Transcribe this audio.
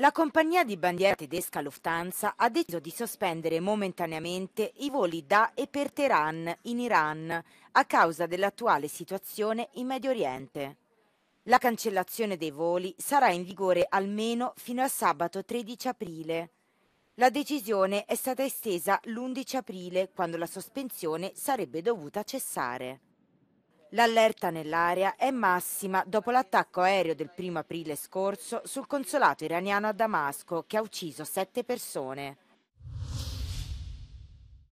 La compagnia di bandiera tedesca Lufthansa ha deciso di sospendere momentaneamente i voli da e per Teheran in Iran a causa dell'attuale situazione in Medio Oriente. La cancellazione dei voli sarà in vigore almeno fino a sabato 13 aprile. La decisione è stata estesa l'11 aprile, quando la sospensione sarebbe dovuta cessare. L'allerta nell'area è massima dopo l'attacco aereo del 1 aprile scorso sul consolato iraniano a Damasco che ha ucciso sette persone.